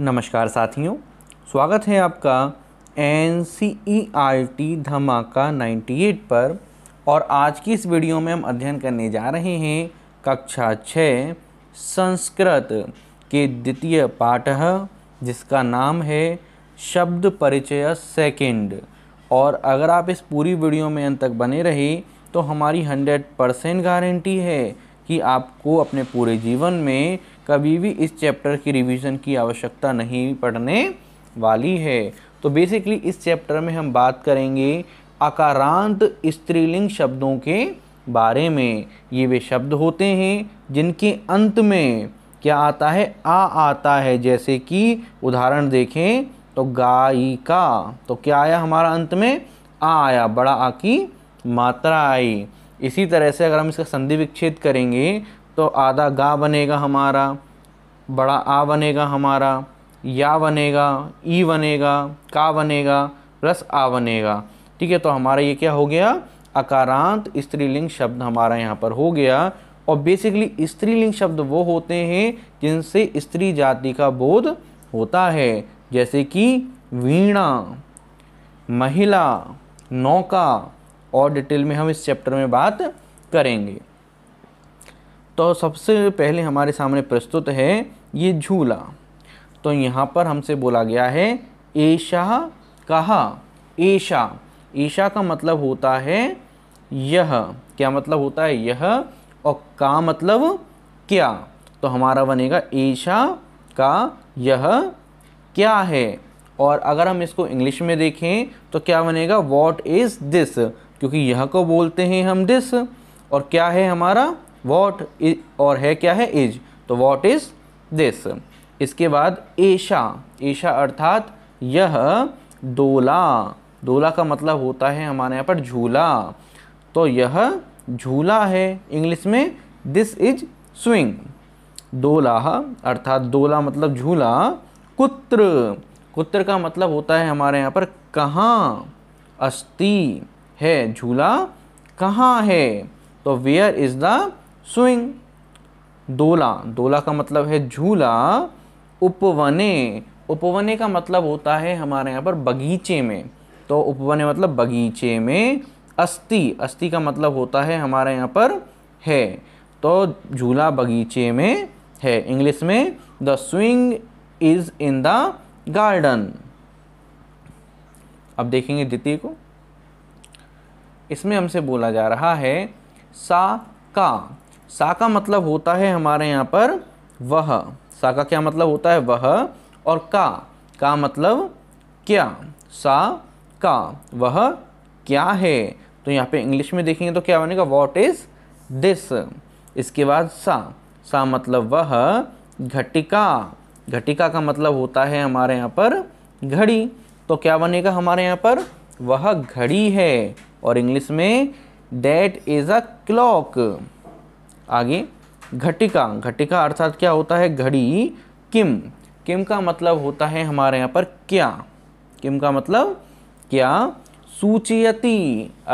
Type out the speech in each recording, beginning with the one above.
नमस्कार साथियों स्वागत है आपका N C E R T धमाका 98 पर और आज की इस वीडियो में हम अध्ययन करने जा रहे हैं कक्षा छः संस्कृत के द्वितीय पाठ जिसका नाम है शब्द परिचय सेकंड और अगर आप इस पूरी वीडियो में अंत तक बने रहे तो हमारी 100 परसेंट गारंटी है कि आपको अपने पूरे जीवन में कभी भी इस चैप्टर की रिवीजन की आवश्यकता नहीं पड़ने वाली है तो बेसिकली इस चैप्टर में हम बात करेंगे अकारांत स्त्रीलिंग शब्दों के बारे में ये वे शब्द होते हैं जिनके अंत में क्या आता है आ आता है जैसे कि उदाहरण देखें तो गायिका तो क्या आया हमारा अंत में आ आया बड़ा आ की मात्रा आई इसी तरह से अगर हम इसका संधि विक्षेद करेंगे तो आधा गा बनेगा हमारा बड़ा आ बनेगा हमारा या बनेगा ई बनेगा का बनेगा प्लस आ बनेगा ठीक है तो हमारा ये क्या हो गया अकारांत स्त्रीलिंग शब्द हमारा यहाँ पर हो गया और बेसिकली स्त्रीलिंग शब्द वो होते हैं जिनसे स्त्री जाति का बोध होता है जैसे कि वीणा महिला नौका और डिटेल में हम इस चैप्टर में बात करेंगे तो सबसे पहले हमारे सामने प्रस्तुत है ये झूला तो यहाँ पर हमसे बोला गया है ऐशा कहा ऐशा ऐशा का मतलब होता है यह क्या मतलब होता है यह और का मतलब क्या तो हमारा बनेगा ऐशा का यह क्या है और अगर हम इसको इंग्लिश में देखें तो क्या बनेगा वॉट इज़ दिस क्योंकि यह को बोलते हैं हम दिस और क्या है हमारा वॉट और है क्या है इज तो वॉट इज दिस इसके बाद ऐशा ऐशा अर्थात यह दोला दोला का मतलब होता है हमारे यहाँ पर झूला तो यह झूला है इंग्लिश में दिस इज स्विंग दोला अर्थात दोला मतलब झूला कुत्र कुत्र का मतलब होता है हमारे यहाँ पर कहाँ अस्ति है झूला कहाँ है तो वेयर इज़ द स्विंग दोला दोला का मतलब है झूला उपवने उपवने का मतलब होता है हमारे यहाँ पर बगीचे में तो उपवने मतलब बगीचे में अस्थि अस्थि का मतलब होता है हमारे यहाँ पर है तो झूला बगीचे में है इंग्लिश में the swing is in the garden अब देखेंगे द्वितीय को इसमें हमसे बोला जा रहा है सा का सा का मतलब होता है हमारे यहाँ पर वह सा का क्या मतलब होता है वह और का का मतलब क्या सा का वह क्या है तो यहाँ पे इंग्लिश में देखेंगे तो क्या बनेगा वॉट इज़ दिस इसके बाद सा सा मतलब वह घटिका घटिका का मतलब होता है हमारे यहाँ पर घड़ी तो क्या बनेगा हमारे यहाँ पर वह घड़ी है और इंग्लिश में डैट इज़ अ क्लॉक आगे घटिका घटिका अर्थात क्या होता है घड़ी किम किम का मतलब होता है हमारे यहाँ पर क्या किम का मतलब क्या सूचयती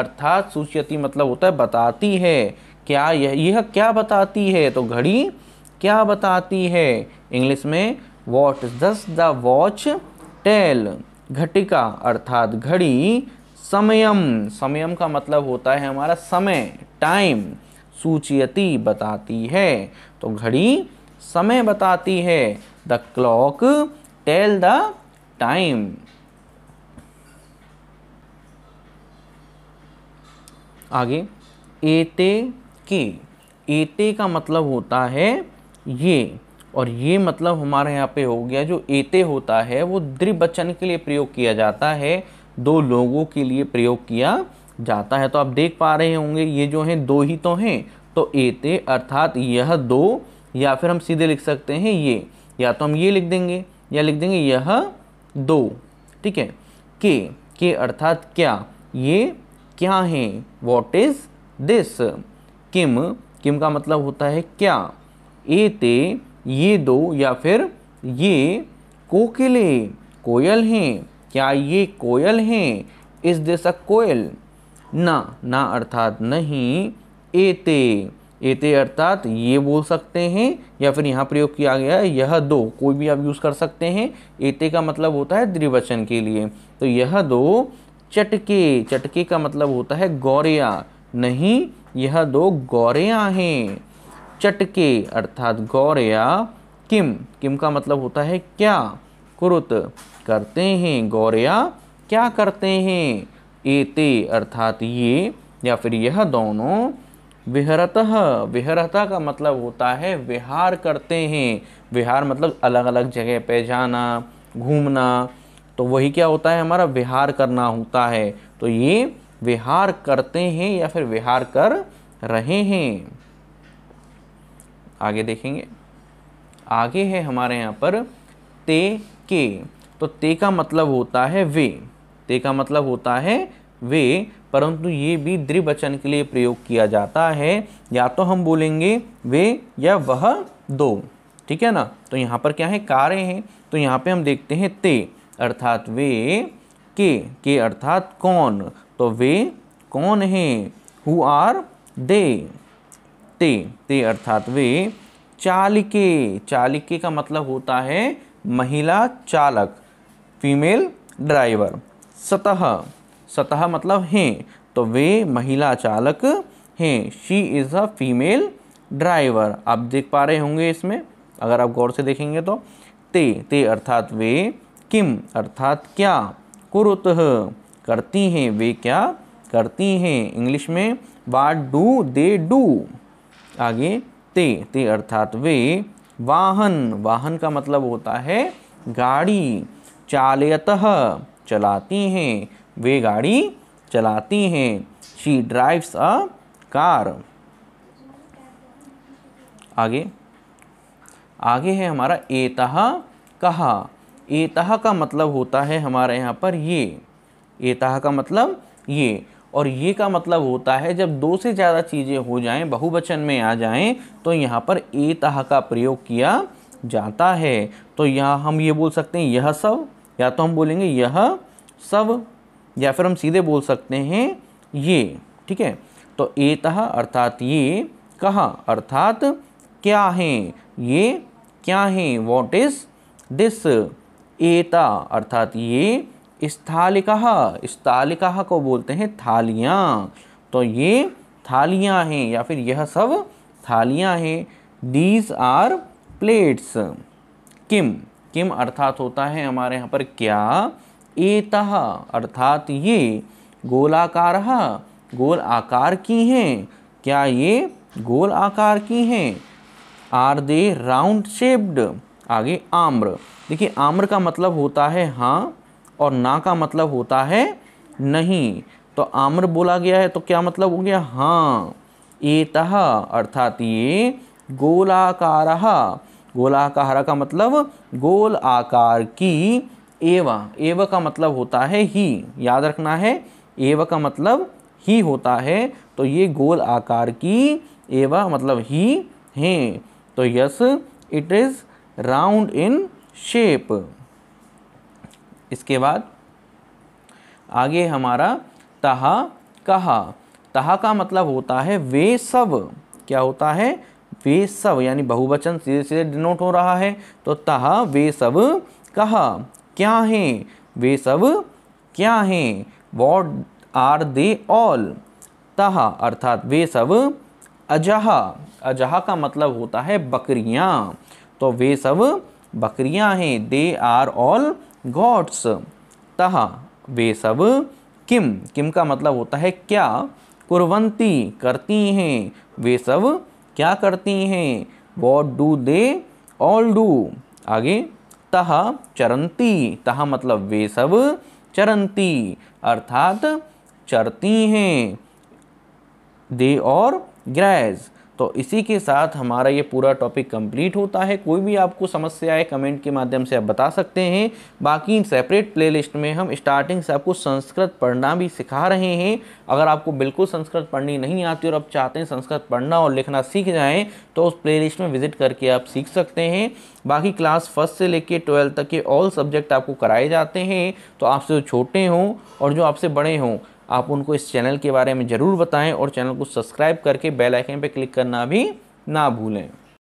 अर्थात सूचियती मतलब होता है बताती है क्या यह यह क्या बताती है तो घड़ी क्या बताती है इंग्लिश में वॉट दस द वॉच टेल घटिका अर्थात घड़ी समयम समयम का मतलब होता है हमारा समय टाइम सूचयती बताती है तो घड़ी समय बताती है the clock tell the time आगे एते के एते का मतलब होता है ये और ये मतलब हमारे यहाँ पे हो गया जो एते होता है वो द्रिवचन के लिए प्रयोग किया जाता है दो लोगों के लिए प्रयोग किया जाता है तो आप देख पा रहे होंगे ये जो हैं दो ही तो हैं तो एते अर्थात यह दो या फिर हम सीधे लिख सकते हैं ये या तो हम ये लिख देंगे या लिख देंगे यह दो ठीक है के के अर्थात क्या ये क्या है वॉट इज़ दिस किम किम का मतलब होता है क्या एते ये दो या फिर ये कोकिले कोयल हैं क्या ये कोयल हैं इस दिस अ कोयल ना ना अर्थात नहीं एते एते अर्थात ये बोल सकते हैं या फिर यहाँ प्रयोग किया गया है यह दो कोई भी आप यूज़ कर सकते हैं एते का मतलब होता है द्विवचन के लिए तो यह दो चटके चटके का मतलब होता है गौरिया नहीं यह दो गौरिया हैं चटके अर्थात गौरया किम किम का मतलब होता है क्या कुरुत करते हैं गौरया क्या करते हैं एते अर्थात ये या फिर यह दोनों विहरत विहरता का मतलब होता है विहार करते हैं विहार मतलब अलग अलग जगह पे जाना घूमना तो वही क्या होता है हमारा विहार करना होता है तो ये विहार करते हैं या फिर विहार कर रहे हैं आगे देखेंगे आगे है हमारे यहाँ पर ते के तो ते का मतलब होता है वे ते का मतलब होता है वे परंतु ये भी द्विवचन के लिए प्रयोग किया जाता है या तो हम बोलेंगे वे या वह दो ठीक है ना तो यहाँ पर क्या है कारे हैं तो यहाँ पे हम देखते हैं ते अर्थात वे के के अर्थात कौन तो वे कौन हैं हु आर दे ते ते अर्थात वे चालिके चालिके का मतलब होता है महिला चालक फीमेल ड्राइवर सतह सतह मतलब हैं तो वे महिला चालक हैं she is a female driver आप देख पा रहे होंगे इसमें अगर आप गौर से देखेंगे तो ते ते अर्थात वे किम अर्थात क्या कुरुत करती हैं वे क्या करती हैं इंग्लिश में वाट डू दे डू आगे ते ते अर्थात वे वाहन वाहन का मतलब होता है गाड़ी चालयतः चलाती हैं वे गाड़ी चलाती हैं शी ड्राइव्स अ कार आगे आगे है हमारा एतः कहा एतः का मतलब होता है हमारे यहाँ पर ये एतः का मतलब ये और ये का मतलब होता है जब दो से ज़्यादा चीज़ें हो जाएं बहुवचन में आ जाएं तो यहाँ पर एतः का प्रयोग किया जाता है तो यहाँ हम ये बोल सकते हैं यह सब या तो हम बोलेंगे यह सब या फिर हम सीधे बोल सकते हैं ये ठीक है तो एतः अर्थात ये कहा अर्थात क्या है ये क्या है वॉट इज दिस एता अर्थात ये स्थालिका स्थालिका को बोलते हैं थालियाँ तो ये थालियाँ हैं या फिर यह सब थालियाँ हैं दीज आर प्लेट्स किम किम अर्थात होता है हमारे यहाँ पर क्या एत अर्थात ये गोलाकार गोल आकार की हैं क्या ये गोल आकार की हैं आर दे राउंड शेप्ड आगे आम्र देखिए आम्र का मतलब होता है हाँ और ना का मतलब होता है नहीं तो आम्र बोला गया है तो क्या मतलब हो गया हाँ एत अर्थात ये गोलाकार गोलाकार का मतलब गोल आकार की एवा एव का मतलब होता है ही याद रखना है एव का मतलब ही होता है तो ये गोल आकार की एवा मतलब ही है तो yes it is round in shape इसके बाद आगे हमारा तहा कहा तहा का मतलब होता है वे सब क्या होता है वे सब यानी बहुवचन सीधे सीधे डिनोट हो रहा है तो तह वे सब कहा क्या हैं वे सब क्या हैं वॉट आर दे ऑल तह अर्थात वे सब अजहा अजहा का मतलब होता है बकरियाँ तो वे सब बकरियाँ हैं दे आर ऑल गॉड्स तह वे सब किम किम का मतलब होता है क्या कुरवंती करती हैं वे सब क्या करती हैं what do they all do आगे तह चरंती तह मतलब वे सब चरंती अर्थात चरती हैं दे और ग्रैज तो इसी के साथ हमारा ये पूरा टॉपिक कंप्लीट होता है कोई भी आपको समस्या है कमेंट के माध्यम से आप बता सकते हैं बाकी इन सेपरेट प्लेलिस्ट में हम स्टार्टिंग से आपको संस्कृत पढ़ना भी सिखा रहे हैं अगर आपको बिल्कुल संस्कृत पढ़नी नहीं आती और आप चाहते हैं संस्कृत पढ़ना और लिखना सीख जाएँ तो उस प्ले में विजिट करके आप सीख सकते हैं बाकी क्लास फर्स्ट से लेकर ट्वेल्थ तक के ऑल सब्जेक्ट आपको कराए जाते हैं तो आपसे जो छोटे हों और जो आपसे बड़े हों आप उनको इस चैनल के बारे में ज़रूर बताएं और चैनल को सब्सक्राइब करके बेल आइकन पर क्लिक करना भी ना भूलें